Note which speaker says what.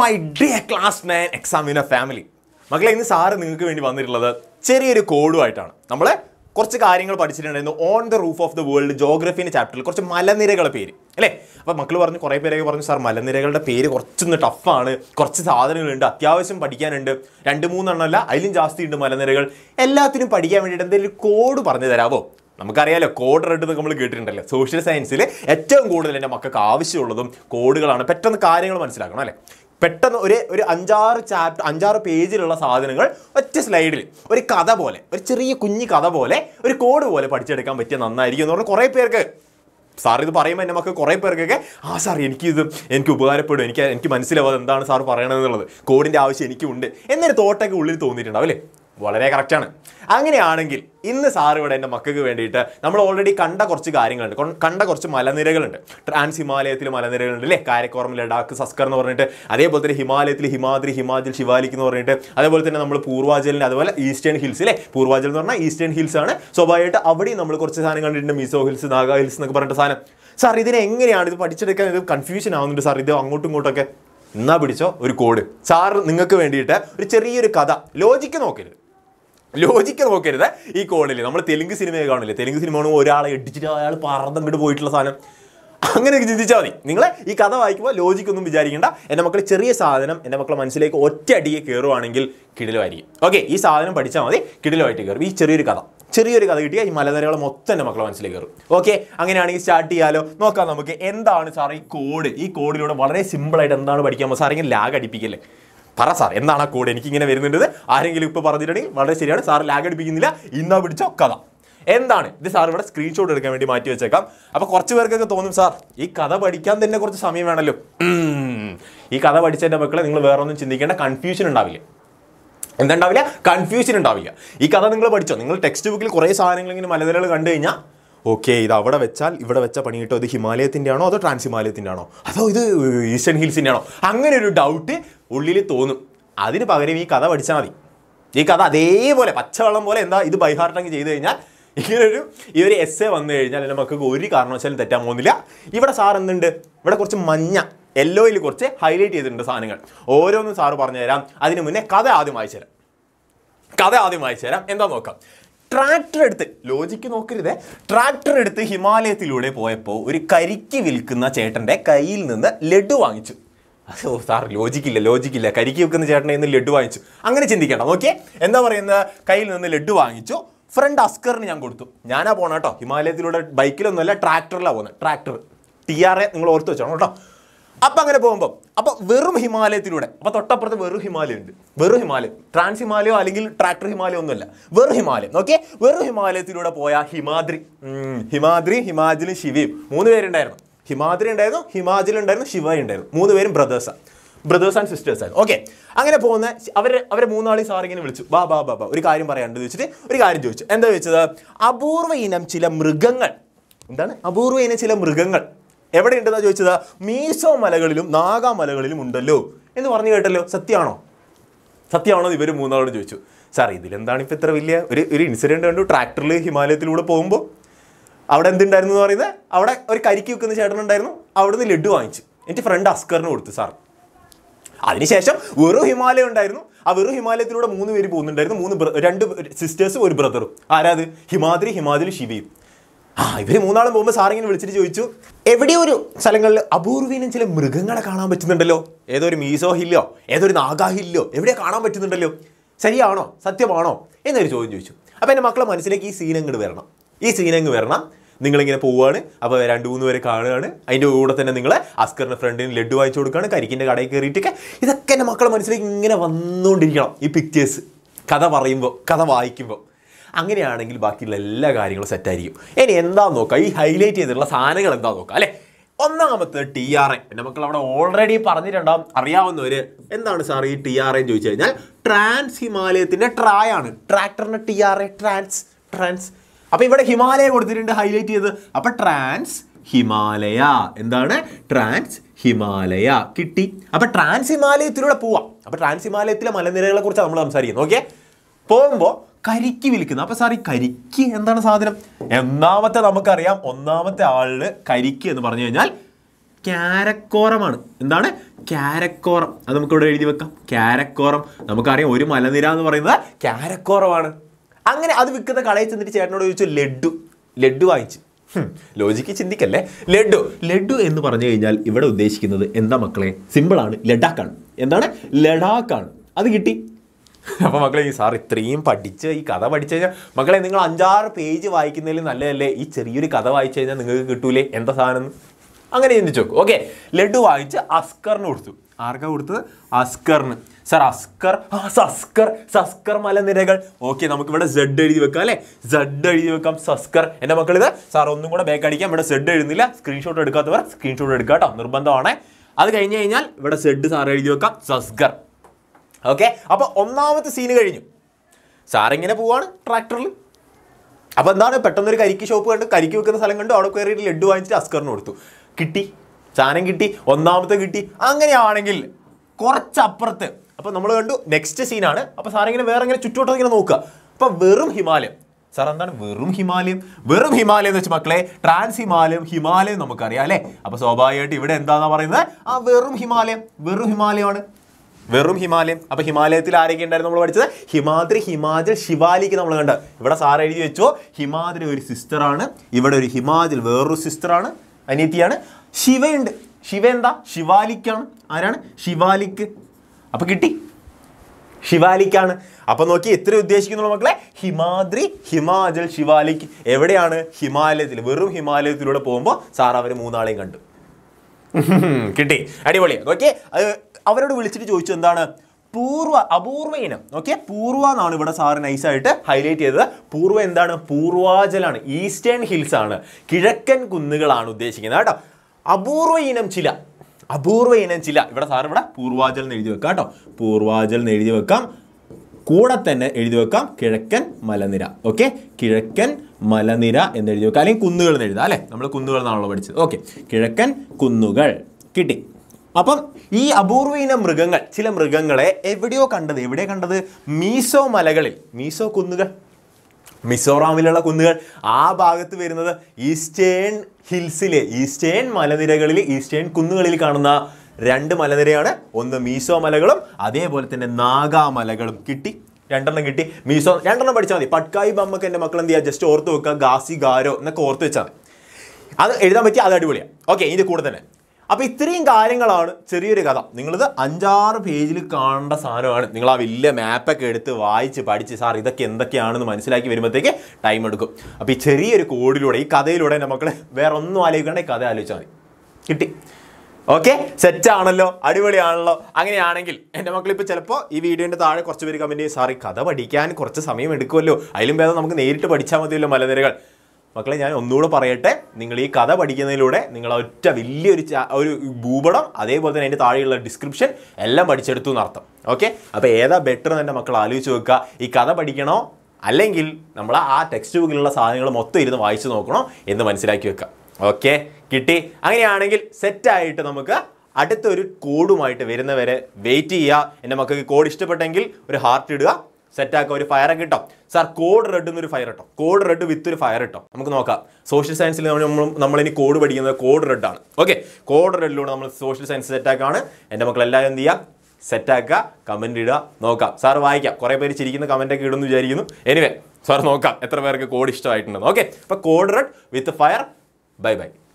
Speaker 1: My dear class man എക്സാമിന family മകളെ ഇന്ന് സാറ് നിങ്ങൾക്ക് വേണ്ടി വന്നിട്ടുള്ളത് ചെറിയൊരു കോഡുമായിട്ടാണ് നമ്മളെ കുറച്ച് കാര്യങ്ങൾ പഠിച്ചിട്ടുണ്ടായിരുന്നു on the roof of the world ജോഗ്രഫീൻ്റെ ചാപ്റ്ററിൽ കുറച്ച് മലനിരകളുടെ പേര് അല്ലേ അപ്പോൾ മക്കൾ പറഞ്ഞു കുറേ പേരൊക്കെ പറഞ്ഞു സാർ മലനിരകളുടെ പേര് കുറച്ചൊന്ന് ടഫാണ് കുറച്ച് സാധനങ്ങളുണ്ട് അത്യാവശ്യം പഠിക്കാനുണ്ട് രണ്ട് മൂന്നെണ്ണമല്ല അതിലും ജാസ്തി ഉണ്ട് മലനിരകൾ എല്ലാത്തിനും പഠിക്കാൻ വേണ്ടിയിട്ട് എന്തെങ്കിലും കോഡ് പറഞ്ഞു തരാമോ നമുക്കറിയാലോ കോഡ് റെഡ് നമ്മൾ കേട്ടിട്ടുണ്ടല്ലോ സോഷ്യൽ സയൻസിൽ ഏറ്റവും കൂടുതൽ എൻ്റെ മക്കൾക്ക് ആവശ്യമുള്ളതും കോഡുകളാണ് പെട്ടെന്ന് കാര്യങ്ങൾ മനസ്സിലാക്കണം അല്ലേ പെട്ടെന്ന് ഒരു ഒരു അഞ്ചാറ് ചാപ്റ്റർ അഞ്ചാറ് പേജിലുള്ള സാധനങ്ങൾ ഒറ്റ സ്ലൈഡിൽ ഒരു കഥ പോലെ ഒരു ചെറിയ കുഞ്ഞു കഥ പോലെ ഒരു കോഡ് പോലെ പഠിച്ചെടുക്കാൻ പറ്റിയ നന്നായിരിക്കും എന്ന് പറഞ്ഞാൽ കുറേ പേർക്ക് സാർ ഇത് പറയുമ്പോൾ എൻ്റെ മക്കൾ കുറേ പേർക്കൊക്കെ ആ സാർ എനിക്കിത് എനിക്ക് ഉപകാരപ്പെടും എനിക്ക് എനിക്ക് മനസ്സിലാവാതെ എന്താണ് സാർ പറയണതെന്നുള്ളത് കോഡിൻ്റെ ആവശ്യം എനിക്കുണ്ട് എന്നൊരു തോട്ടൊക്കെ ഉള്ളിൽ തോന്നിയിട്ടുണ്ടാവും അല്ലേ വളരെ കറക്റ്റാണ് അങ്ങനെയാണെങ്കിൽ ഇന്ന് സാർ ഇവിടെ എൻ്റെ മക്കൾക്ക് വേണ്ടിയിട്ട് നമ്മൾ ഓൾറെഡി കണ്ട കുറച്ച് കാര്യങ്ങളുണ്ട് കണ്ട കുറച്ച് മലനിരകളുണ്ട് ട്രാൻസ് ഹിമാലയത്തിൽ മലനിരകളുണ്ട് അല്ലേ കാരക്കോറം ലഡാക്ക് സസ്കർ എന്ന് പറഞ്ഞിട്ട് അതേപോലെ തന്നെ ഹിമാലയത്തിൽ ഹിമാദ്രി ഹിമാചൽ ശിവാലിക് എന്ന് പറഞ്ഞിട്ട് അതേപോലെ തന്നെ നമ്മൾ പൂർവാചലിൻ്റെ അതുപോലെ ഈസ്റ്റേൺ ഹിൽസ് അല്ലേ പൂർവാചൽ എന്ന് പറഞ്ഞാൽ ഈസ്റ്റേൺ ഹിൽസ് ആണ് സ്വാഭാവികമായിട്ട് അവിടെയും നമ്മൾ കുറച്ച് സാധനം കണ്ടിട്ടുണ്ട് മിസോ ഹിൽസ് നാഗ ഹിൽസ് എന്നൊക്കെ പറഞ്ഞിട്ട് സാധനം സാർ ഇതിനെ എങ്ങനെയാണ് ഇത് പഠിച്ചെടുക്കാൻ ഇത് കൺഫ്യൂഷൻ ആവുന്നുണ്ട് സാർ ഇത് അങ്ങോട്ടും ഇങ്ങോട്ടൊക്കെ എന്നാ പിടിച്ചോ ഒരു കോഡ് സാർ നിങ്ങൾക്ക് വേണ്ടിയിട്ട് ഒരു ചെറിയൊരു കഥ ലോജിക്ക് നോക്കരുത് ലോജിക്ക് നോക്കരുത് ഈ കോണിൽ നമ്മൾ തെലുങ്ക് സിനിമയെ കാണില്ലേ തെലുങ്ക് സിനിമയാണ് ഒരാളെ ഇടിച്ചിട്ട് അയാൾ പറന്നങ്ങോട്ട് പോയിട്ടുള്ള സാധനം അങ്ങനെയൊക്കെ ചിന്തിച്ചാൽ മതി നിങ്ങൾ ഈ കഥ വായിക്കുമ്പോൾ ലോജിക്കൊന്നും വിചാരിക്കേണ്ട എൻ്റെ മക്കൾ ചെറിയ സാധനം എൻ്റെ മക്കളെ മനസ്സിലേക്ക് ഒറ്റയടിയെ കയറുവാണെങ്കിൽ കിടിലമായിരിക്കും ഓക്കെ ഈ സാധനം പഠിച്ചാൽ മതി കിടിലമായിട്ട് കയറും ഈ ചെറിയൊരു കഥ ചെറിയൊരു കഥ കിട്ടിയാൽ ഈ മലനിരകളെ മൊത്തം എൻ്റെ മക്കളെ മനസ്സിലേക്ക് കയറും ഓക്കെ അങ്ങനെയാണെങ്കിൽ സ്റ്റാർട്ട് ചെയ്യാലോ നോക്കാം നമുക്ക് എന്താണ് സാർ ഈ കോഡ് ഈ കോഡിലൂടെ വളരെ സിമ്പിളായിട്ട് എന്താണ് പഠിക്കാൻ സാർ ഇങ്ങനെ ലാഗ് അടിപ്പിക്കല്ലേ പറ സാർ എന്താണ് ആ കോഡ് എനിക്കിങ്ങനെ വരുന്നുണ്ട് ആരെങ്കിലും ഇപ്പോൾ പറഞ്ഞിട്ടുണ്ടെങ്കിൽ വളരെ ശരിയാണ് സാർ ലാഗ് അടിപ്പിക്കുന്നില്ല ഇന്നാ പിടിച്ച കഥ എന്താണ് ഇത് സാർ ഇവിടെ സ്ക്രീൻഷോട്ട് എടുക്കാൻ വേണ്ടി മാറ്റി വെച്ചേക്കാം അപ്പോൾ കുറച്ച് പേർക്കൊക്കെ തോന്നും സാർ ഈ കഥ പഠിക്കാൻ തന്നെ കുറച്ച് സമയം വേണമല്ലോ ഈ കഥ പഠിച്ചതിൻ്റെ മക്കളെ നിങ്ങൾ വേറെ ഒന്നും ചിന്തിക്കേണ്ട കൺഫ്യൂഷൻ ഉണ്ടാവില്ല ഉണ്ടാവില്ല കൺഫ്യൂഷൻ ഉണ്ടാവില്ല ഈ കഥ നിങ്ങൾ പഠിച്ചോ നിങ്ങൾ ടെക്സ്റ്റ് ബുക്കിൽ കുറേ സാധനങ്ങൾ ഇങ്ങനെ മലനിരകൾ കണ്ടു കഴിഞ്ഞാൽ ഓക്കെ ഇത് അവിടെ വെച്ചാൽ ഇവിടെ വെച്ച പണി കിട്ടും ഇത് ഹിമാലയത്തിൻ്റെ ആണോ അതോ ട്രാൻസ് ഹിമാലയത്തിൻ്റെ ആണോ അതോ ഇത് ഈസ്റ്റേൺ ഹിൽസിൻ്റെ ആണോ അങ്ങനെ ഒരു ഡൗട്ട് ഉള്ളിൽ തോന്നും അതിന് പകരം ഈ കഥ പഠിച്ചാൽ മതി ഈ കഥ അതേപോലെ പച്ചവെള്ളം പോലെ എന്താ ഇത് ബൈഹാർട്ടങ്ങ് ചെയ്ത് കഴിഞ്ഞാൽ ഇങ്ങനൊരു ഈ ഒരു എസ് എ വന്നു കഴിഞ്ഞാൽ എൻ്റെ മക്കൾക്ക് ഒരു കാരണവശാലും തെറ്റാൻ പോകുന്നില്ല ഇവിടെ സാർ എന്തുണ്ട് ഇവിടെ കുറച്ച് മഞ്ഞ യെല്ലോയിൽ കുറച്ച് ഹൈലൈറ്റ് ചെയ്തിട്ടുണ്ട് സാധനങ്ങൾ ഓരോന്നും സാറ് പറഞ്ഞു തരാം അതിന് മുന്നേ കഥ ആദ്യം വായിച്ചു തരാം കഥ ആദ്യം വായിച്ചു തരാം എന്താ നോക്കാം ട്രാക്ടർ എടുത്ത് ലോജിക്ക് നോക്കരുതേ ട്രാക്ടർ എടുത്ത് ഹിമാലയത്തിലൂടെ പോയപ്പോൾ ഒരു കരിക്ക് വിൽക്കുന്ന ചേട്ടൻ്റെ കയ്യിൽ നിന്ന് ലഡു വാങ്ങിച്ചു അതോ സാർ ലോജിക്കില്ല ലോജിക്കില്ല കരിക്ക് വിൽക്കുന്ന ചേട്ടനെ നിന്ന് ലഡു വാങ്ങിച്ചു അങ്ങനെ ചിന്തിക്കണം നോക്കിയേ എന്താ പറയുന്നത് കയ്യിൽ നിന്ന് ലഡു വാങ്ങിച്ചു ഫ്രണ്ട് അസ്കറിന് ഞാൻ കൊടുത്തു ഞാനാ പോണ കേട്ടോ ഹിമാലയത്തിലൂടെ ബൈക്കിലൊന്നുമല്ല ട്രാക്ടറിലാണ് പോകുന്നത് ട്രാക്ടർ ടി ആർ എ നിങ്ങൾ ഓർത്ത് വെച്ചോണം കേട്ടോ അപ്പം അങ്ങനെ പോകുമ്പം അപ്പം വെറും ഹിമാലയത്തിലൂടെ അപ്പം തൊട്ടപ്പുറത്ത് വെറും ഹിമാലയം ഉണ്ട് വെറും ഹിമാലയം ട്രാൻസ് ഹിമാലയോ അല്ലെങ്കിൽ ട്രാക്ടർ ഹിമാലയോ ഒന്നുമല്ല വെറും ഹിമാലയം ഓക്കെ വെറും ഹിമാലയത്തിലൂടെ പോയ ഹിമാദ്രി ഹിമാദ്രി ഹിമാചലും ശിവയും മൂന്ന് പേരുണ്ടായിരുന്നു ഹിമാദ്രി ഉണ്ടായിരുന്നു ഹിമാചൽ ഉണ്ടായിരുന്നു ശിവ ഉണ്ടായിരുന്നു മൂന്ന് പേരും ബ്രദേഴ്സാണ് ബ്രദേഴ്സ് ആൻഡ് സിസ്റ്റേഴ്സ് ആണ് ഓക്കെ അങ്ങനെ പോകുന്ന അവർ അവരെ മൂന്നാളി സാറിങ്ങനെ വിളിച്ചു ബാ ബാ ബാ ഒരു കാര്യം പറയാണ്ട് ചോദിച്ചിട്ട് ഒരു കാര്യം ചോദിച്ചു എന്താ ചോദിച്ചത് അപൂർവ ഇനം ചില മൃഗങ്ങൾ എന്താണ് അപൂർവ ഇനം ചില മൃഗങ്ങൾ എവിടെ ഉണ്ടെന്ന് ചോദിച്ചത് മീശോ മലകളിലും നാഗാമലകളിലും ഉണ്ടല്ലോ എന്ന് പറഞ്ഞു കേട്ടല്ലോ സത്യമാണോ സത്യമാണോ ഇവർ മൂന്നാളോട് ചോദിച്ചു സാർ ഇതിലെന്താണ് ഇപ്പോൾ ഇത്ര വലിയ ഒരു ഒരു ഇൻസിഡൻറ്റ് കണ്ടു ട്രാക്ടറിൽ ഹിമാലയത്തിലൂടെ പോകുമ്പോൾ അവിടെ എന്തുണ്ടായിരുന്നു എന്ന് പറയുന്നത് അവിടെ ഒരു കരിക്ക് വിൽക്കുന്ന ചേട്ടനുണ്ടായിരുന്നു അവിടുന്ന് ലഡു വാങ്ങിച്ചു എൻ്റെ ഫ്രണ്ട് അസ്കറിന് കൊടുത്തു സാർ അതിനുശേഷം വെറും ഹിമാലയം ഉണ്ടായിരുന്നു ആ വെറും ഹിമാലയത്തിലൂടെ മൂന്ന് പേര് പോകുന്നുണ്ടായിരുന്നു മൂന്ന് രണ്ട് സിസ്റ്റേഴ്സും ഒരു ബ്രദറും ആരാത് ഹിമാദ്രി ഹിമാദ്രി ശിവയും ആ ഇവര് മൂന്നാളും പോകുമ്പോൾ സാറിങ്ങനെ വിളിച്ചിട്ട് ചോദിച്ചു എവിടെയോ ഒരു സ്ഥലങ്ങളിൽ അപൂർവീനും ചില മൃഗങ്ങളെ കാണാൻ പറ്റുന്നുണ്ടല്ലോ ഏതോ ഒരു മീസോ ഹില്ലോ ഏതോ ഒരു നാഗാ ഹില്ലോ എവിടെയോ കാണാൻ പറ്റുന്നുണ്ടല്ലോ ശരിയാണോ സത്യമാണോ എന്നൊരു ചോദ്യം ചോദിച്ചു അപ്പോൾ എൻ്റെ മക്കളെ മനസ്സിലേക്ക് ഈ സീൻ അങ്ങോട്ട് വരണം ഈ സീൻ അങ്ങ് വരണം നിങ്ങളിങ്ങനെ പോവുകയാണ് അപ്പോൾ രണ്ട് മൂന്ന് പേരെ കാണുകയാണ് അതിൻ്റെ കൂടെ തന്നെ നിങ്ങൾ അസ്കറിൻ്റെ ഫ്രണ്ടിന് ലഡ്ഡു വാങ്ങിച്ചു കൊടുക്കുകയാണ് കരിക്കിൻ്റെ കടയിൽ കയറിയിട്ടൊക്കെ ഇതൊക്കെ എൻ്റെ മക്കളെ മനസ്സിലേക്ക് ഇങ്ങനെ വന്നുകൊണ്ടിരിക്കണം ഈ പിക്ചേഴ്സ് കഥ പറയുമ്പോൾ കഥ വായിക്കുമ്പോൾ അങ്ങനെയാണെങ്കിൽ ബാക്കിയുള്ള എല്ലാ കാര്യങ്ങളും സെറ്റായിരിക്കും ഇനി എന്താ നോക്കുക ഈ ഹൈലൈറ്റ് ചെയ്തിട്ടുള്ള സാധനങ്ങൾ എന്താ നോക്കുക അല്ലേ ഒന്നാമത്തെ ടി ആർ എ നമുക്ക് അവിടെ ഓൾറെഡി പറഞ്ഞിട്ടുണ്ടാവും അറിയാവുന്നവര് എന്താണ് സാർ ഈ ടി ആർ എ എന്ന് ചോദിച്ചു കഴിഞ്ഞാൽ ട്രാൻസ് ഹിമാലയത്തിന്റെ ട്രായ് ആണ് ട്രാക്ടറിന്റെ T R A trans trans അപ്പൊ ഇവിടെ ഹിമാലയ കൊടുത്തിട്ടുണ്ട് ഹൈലൈറ്റ് ചെയ്ത് അപ്പൊ ട്രാൻസ് ഹിമാലയ എന്താണ് ട്രാൻസ് ഹിമാലയ കിട്ടി അപ്പൊ ട്രാൻസ് ഹിമാലയത്തിലൂടെ പോവാം അപ്പൊ ട്രാൻസ് ഹിമാലയത്തിലെ മലനിരകളെ കുറിച്ച് നമ്മൾ സംസാരിക്കുന്നത് ഓക്കെ പോകുമ്പോൾ കരിക്ക് വിൽക്കുന്നത് അപ്പോൾ സാർ ഈ കരിക്ക് എന്താണ് സാധനം ഒന്നാമത്തെ നമുക്കറിയാം ഒന്നാമത്തെ ആളില് കരിക്ക് എന്ന് പറഞ്ഞു കഴിഞ്ഞാൽ ക്യാരക്കോറമാണ് എന്താണ് ക്യാരക്കോറം അത് നമുക്കിവിടെ എഴുതി വെക്കാം ക്യാരക്കോറം നമുക്കറിയാം ഒരു മലനിര എന്ന് പറയുന്നത് ക്യാരക്കോറമാണ് അങ്ങനെ അത് വിൽക്കുന്ന കടയിൽ ചെന്നിട്ട് ചേട്ടനോട് ചോദിച്ചു ലഡു ലഡു വാങ്ങിച്ചു ലോജിക്ക് ചിന്തിക്കല്ലേ ലഡു ലഡു എന്ന് പറഞ്ഞു കഴിഞ്ഞാൽ ഇവിടെ ഉദ്ദേശിക്കുന്നത് എന്താ മക്കളെ സിമ്പിളാണ് ലഡാക്കാണ് എന്താണ് ലഡാക്കാണ് അത് കിട്ടി അപ്പോൾ മക്കളെ ഈ സാർ ഇത്രയും പഠിച്ച് ഈ കഥ പഠിച്ചു കഴിഞ്ഞാൽ മക്കളെ നിങ്ങൾ അഞ്ചാറ് പേജ് വായിക്കുന്നതിൽ നല്ലതല്ലേ ഈ ചെറിയൊരു കഥ വായിച്ചു കഴിഞ്ഞാൽ നിങ്ങൾക്ക് കിട്ടൂലേ എന്താ സാധനം അങ്ങനെ ചിന്തിച്ചു നോക്കും ഓക്കെ ലഡു വാങ്ങിച്ച് അസ്കറിന് കൊടുത്തു ആർക്കാ കൊടുത്തത് അസ്കറിന് സർ അസ്കർ സസ്കർ സസ്കർ മലനിരകൾ ഓക്കെ നമുക്ക് ഇവിടെ സെഡ് എഴുതി വെക്കാം അല്ലേ സെഡ് എഴുതി വെക്കാം സസ്കർ എൻ്റെ മക്കൾ ഇത് സാർ ഒന്നും കൂടെ ബാക്ക് അടിക്കാം ഇവിടെ സെഡ് എഴുതുന്നില്ല സ്ക്രീൻഷോട്ട് എടുക്കാത്തവർ സ്ക്രീൻഷോട്ട് എടുക്കാം കേട്ടോ നിർബന്ധമാണ് അത് കഴിഞ്ഞ് കഴിഞ്ഞാൽ ഇവിടെ സെഡ് സാർ എഴുതി വെക്കാം സസ്കർ ഓക്കെ അപ്പോൾ ഒന്നാമത്തെ സീന് കഴിഞ്ഞു സാറിങ്ങനെ പോവാണ് ട്രാക്ടറിൽ അപ്പോൾ എന്താണ് പെട്ടെന്നൊരു കരിക്ക് ഷോപ്പ് കണ്ട് കരിക്ക് വെക്കുന്ന സ്ഥലം കണ്ടു അവിടെ കയറിയിട്ട് ലഡ്ഡു വാങ്ങിച്ചിട്ട് അസ്കറിന് കൊടുത്തു കിട്ടി സാധനം കിട്ടി ഒന്നാമത്തെ കിട്ടി അങ്ങനെയാണെങ്കിൽ കുറച്ചപ്പുറത്ത് അപ്പോൾ നമ്മൾ കണ്ടു നെക്സ്റ്റ് സീനാണ് അപ്പോൾ സാറിങ്ങനെ വേറെ ഇങ്ങനെ ചുറ്റോട്ടം ഇങ്ങനെ നോക്കുക അപ്പോൾ വെറും ഹിമാലയം സാർ എന്താണ് വെറും ഹിമാലയം വെറും ഹിമാലയം എന്ന് വെച്ചാൽ മക്കളെ ട്രാൻസ് ഹിമാലയം ഹിമാലയം നമുക്കറിയാം അല്ലേ അപ്പോൾ സ്വാഭാവികമായിട്ട് ഇവിടെ എന്താണെന്നാണ് പറയുന്നത് ആ വെറും ഹിമാലയം വെറും ഹിമാലയമാണ് വെറും ഹിമാലയം അപ്പോൾ ഹിമാലയത്തിൽ ആരൊക്കെ ഉണ്ടായിരുന്നു നമ്മൾ പഠിച്ചത് ഹിമാദ്രി ഹിമാചൽ ശിവാലിക്ക് നമ്മൾ കണ്ട് ഇവിടെ സാർ എഴുതി വെച്ചോ ഹിമാദ്രി ഒരു സിസ്റ്ററാണ് ഇവിടെ ഒരു ഹിമാചൽ വേറൊരു സിസ്റ്ററാണ് അനിയത്തിയാണ് ശിവയുണ്ട് ശിവ എന്താ ശിവാലിക്കാണ് ആരാണ് ശിവാലിക്ക് അപ്പോൾ കിട്ടി ശിവാലിക്കാണ് അപ്പൊ നോക്കി എത്ര ഉദ്ദേശിക്കുന്നുള്ള മക്കളെ ഹിമാദ്രി ഹിമാചൽ ശിവാലിക്ക് എവിടെയാണ് ഹിമാലയത്തിൽ വെറും ഹിമാലയത്തിലൂടെ പോകുമ്പോൾ സാർ അവർ മൂന്നാളെയും കണ്ടു കിട്ടി അടിപൊളി ഓക്കെ അത് അവരോട് വിളിച്ചിട്ട് ചോദിച്ചു എന്താണ് പൂർവ്വ അപൂർവ ഇനം ഓക്കെ പൂർവ എന്നാണ് ഇവിടെ സാറ് നൈസായിട്ട് ഹൈലൈറ്റ് ചെയ്തത് പൂർവ്വ എന്താണ് പൂർവാചലാണ് ഈസ്റ്റേൺ ഹിൽസ് ആണ് കിഴക്കൻ കുന്നുകളാണ് ഉദ്ദേശിക്കുന്നത് കേട്ടോ അപൂർവ ഇനം ചില അപൂർവ ഇനം ചില ഇവിടെ സാർ ഇവിടെ പൂർവാചൽ എന്ന് എഴുതി വെക്കാം കേട്ടോ പൂർവാചൽ എന്ന് എഴുതി വെക്കാം കൂടെ തന്നെ എഴുതി വെക്കാം കിഴക്കൻ മലനിര ഓക്കെ കിഴക്കൻ മലനിര എന്ന് എഴുതി വെക്കാം അല്ലെങ്കിൽ കുന്നുകൾ എന്ന് എഴുതാം അല്ലേ നമ്മൾ കുന്നുകൾ എന്നാണല്ലോ പഠിച്ചത് ഓക്കെ കിഴക്കൻ കുന്നുകൾ കിട്ടി അപ്പം ഈ അപൂർവീന മൃഗങ്ങൾ ചില മൃഗങ്ങളെ എവിടെയോ കണ്ടത് എവിടെ കണ്ടത് മീസോ മലകളിൽ മീസോ കുന്നുകൾ മിസോറാമിലുള്ള കുന്നുകൾ ആ ഭാഗത്ത് വരുന്നത് ഈസ്റ്റേൺ ഹിൽസിലെ ഈസ്റ്റേൺ മലനിരകളിൽ ഈസ്റ്റേൺ കുന്നുകളിൽ കാണുന്ന രണ്ട് മലനിരയാണ് ഒന്ന് മീസോ മലകളും അതേപോലെ തന്നെ നാഗാമലകളും കിട്ടി രണ്ടെണ്ണം കിട്ടി മീസോ രണ്ടെണ്ണം പഠിച്ചാൽ മതി പട്കായി ബമ്മക്ക് എൻ്റെ മക്കൾ എന്ത് ചെയ്യുക ജസ്റ്റ് ഓർത്ത് വെക്കുക ഗാസി ഗാരോ എന്നൊക്കെ ഓർത്ത് വെച്ചാൽ അത് എഴുതാൻ പറ്റി അത് അടിപൊളിയാണ് ഓക്കെ ഇത് കൂടെ തന്നെ അപ്പോൾ ഇത്രയും കാര്യങ്ങളാണ് ചെറിയൊരു കഥ നിങ്ങളിത് അഞ്ചാറ് പേജിൽ കാണേണ്ട സാധനമാണ് നിങ്ങൾ ആ വലിയ മാപ്പൊക്കെ എടുത്ത് വായിച്ച് പഠിച്ച് സാർ ഇതൊക്കെ എന്തൊക്കെയാണെന്ന് മനസ്സിലാക്കി വരുമ്പോഴത്തേക്ക് ടൈം എടുക്കും അപ്പോൾ ഈ ചെറിയൊരു കോഡിലൂടെ ഈ കഥയിലൂടെ എൻ്റെ വേറെ ഒന്നും ആലോചിക്കേണ്ട ഈ കഥ ആലോചിച്ചാൽ മതി കിട്ടി ഓക്കെ ആണല്ലോ അടിപൊളിയാണല്ലോ അങ്ങനെയാണെങ്കിൽ എൻ്റെ മക്കൾ ഇപ്പോൾ ചിലപ്പോൾ ഈ വീഡിയോൻ്റെ താഴെ കുറച്ച് പേര് കമൻറ്റ് ചെയ്യും സാറി കഥ പഠിക്കാൻ കുറച്ച് സമയം എടുക്കുമല്ലോ അതിലും ഭേദം നമുക്ക് നേരിട്ട് പഠിച്ചാൽ മതിയല്ലോ മലനിരകൾ മക്കളെ ഞാൻ ഒന്നുകൂടെ പറയട്ടെ നിങ്ങൾ ഈ കഥ പഠിക്കുന്നതിലൂടെ നിങ്ങൾ ഒറ്റ വലിയൊരു ഒരു ഭൂപടം അതേപോലെ തന്നെ അതിൻ്റെ താഴെയുള്ള ഡിസ്ക്രിപ്ഷൻ എല്ലാം പഠിച്ചെടുത്തു നടത്തും ഓക്കെ അപ്പോൾ ഏതാ ബെറ്റർ എന്ന് എൻ്റെ മക്കൾ ആലോചിച്ച് വെക്കുക ഈ കഥ പഠിക്കണോ അല്ലെങ്കിൽ നമ്മൾ ആ ടെക്സ്റ്റ് ബുക്കിലുള്ള സാധനങ്ങൾ മൊത്തം ഇരുന്ന് വായിച്ചു നോക്കണോ എന്ന് മനസ്സിലാക്കി വെക്കുക ഓക്കെ കിട്ടി അങ്ങനെയാണെങ്കിൽ സെറ്റായിട്ട് നമുക്ക് അടുത്തൊരു കോഡുമായിട്ട് വരുന്നവരെ വെയിറ്റ് ചെയ്യുക എൻ്റെ മക്കൾക്ക് കോഡ് ഇഷ്ടപ്പെട്ടെങ്കിൽ ഒരു ഹാർട്ട് ഇടുക സെറ്റാക്കുക ഒരു ഫയർ കിട്ടും സാർ കോഡ് റെഡ് എന്നൊരു ഫയർ കിട്ടും കോഡ് റെഡ് വിത്ത് ഒരു ഫയർ കിട്ടും നമുക്ക് നോക്കാം സോഷ്യൽ സയൻസിൽ നമ്മൾ നമ്മളിനി കോഡ് പഠിക്കുന്നത് കോഡ് റെഡ് ആണ് ഓക്കെ കോഡ് റെഡിലൂടെ നമ്മൾ സോഷ്യൽ സയൻസ് സെറ്റാക്കാണ് എൻ്റെ മക്കൾ എല്ലാവരും എന്ത് ചെയ്യുക സെറ്റാക്കുക കമൻ്റ് ഇടുക നോക്കാം സാർ വായിക്കാം കുറേ പേര് ചിരിക്കുന്ന കമൻ്റൊക്കെ ഇടുമെന്ന് വിചാരിക്കുന്നു എനിവേ സാർ നോക്കാം എത്ര പേർക്ക് കോഡ് ഇഷ്ടമായിട്ടുണ്ടെന്ന് ഓക്കെ അപ്പോൾ code red with fire Bye bye.